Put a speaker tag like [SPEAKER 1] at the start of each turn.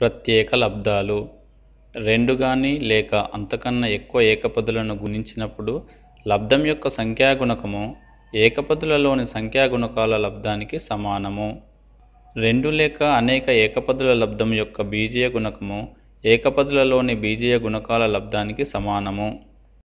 [SPEAKER 1] ప్రత్యేక లబ్ధాలు రెండు కానీ లేక అంతకన్నా ఎక్కువ ఏకపదులను గుణించినప్పుడు లబ్ధం యొక్క సంఖ్యా గుణకము ఏకపదులలోని సంఖ్యా గుణకాల లబ్ధానికి సమానము రెండు లేక అనేక ఏకపదుల లబ్ధం యొక్క బీజీయ గుణకము ఏకపదులలోని బీజీయ గుణకాల లబ్ధానికి సమానము